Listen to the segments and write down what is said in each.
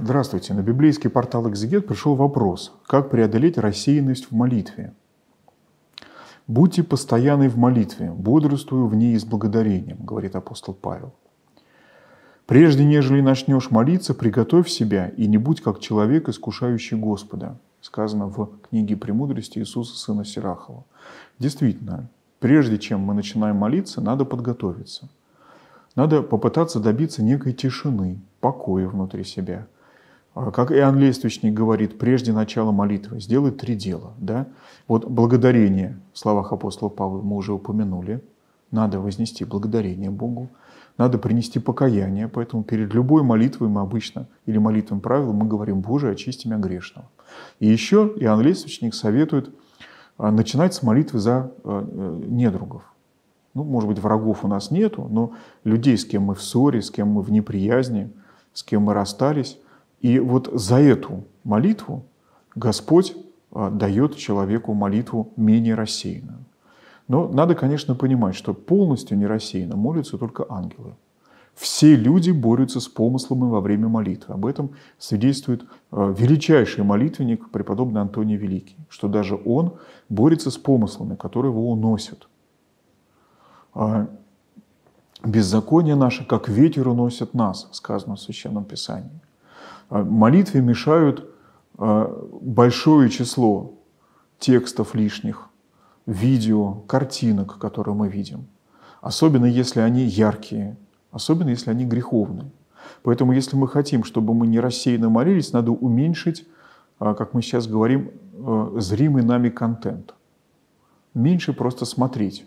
Здравствуйте. На библейский портал «Экзегет» пришел вопрос, как преодолеть рассеянность в молитве. «Будьте постоянны в молитве, бодрствую в ней с благодарением», говорит апостол Павел. «Прежде нежели начнешь молиться, приготовь себя и не будь как человек, искушающий Господа», сказано в книге «Премудрости Иисуса сына Сирахова». Действительно, прежде чем мы начинаем молиться, надо подготовиться. Надо попытаться добиться некой тишины, покоя внутри себя – а, как Иоанн Лествичник говорит, прежде начала молитвы сделай три дела. Да? Вот благодарение в словах апостола Павла мы уже упомянули. Надо вознести благодарение Богу. Надо принести покаяние, поэтому перед любой молитвой мы обычно, или молитвым правилом, мы говорим «Боже, очисти меня грешного». И еще Иоанн Лествичник советует а, начинать с молитвы за а, э, недругов. Ну, может быть, врагов у нас нету, но людей, с кем мы в ссоре, с кем мы в неприязни, с кем мы расстались, и вот за эту молитву Господь а, дает человеку молитву менее рассеянную. Но надо, конечно, понимать, что полностью не рассеянно молятся только ангелы. Все люди борются с помыслами во время молитвы. Об этом свидетельствует а, величайший молитвенник, преподобный Антоний Великий, что даже он борется с помыслами, которые его уносят. А, «Беззаконие наше, как ветер, уносит нас», сказано в Священном Писании. А молитве мешают а, большое число текстов лишних, видео, картинок, которые мы видим. Особенно если они яркие, особенно если они греховные. Поэтому если мы хотим, чтобы мы не рассеянно молились, надо уменьшить, а, как мы сейчас говорим, зримый нами контент. Меньше просто смотреть,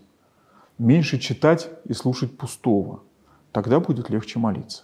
меньше читать и слушать пустого. Тогда будет легче молиться.